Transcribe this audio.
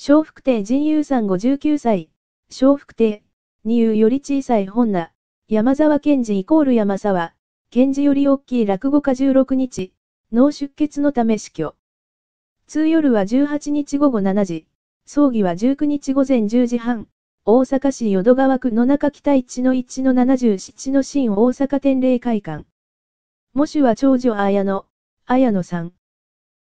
小福亭人友さん59歳、小福亭、二遊より小さい本名、山沢賢治イコール山沢、賢治より大きい落語家16日、脳出血のため死去。通夜は18日午後7時、葬儀は19日午前10時半、大阪市淀川区野中北一の1の77の新大阪天霊会館。母主は長女綾野、綾野さん。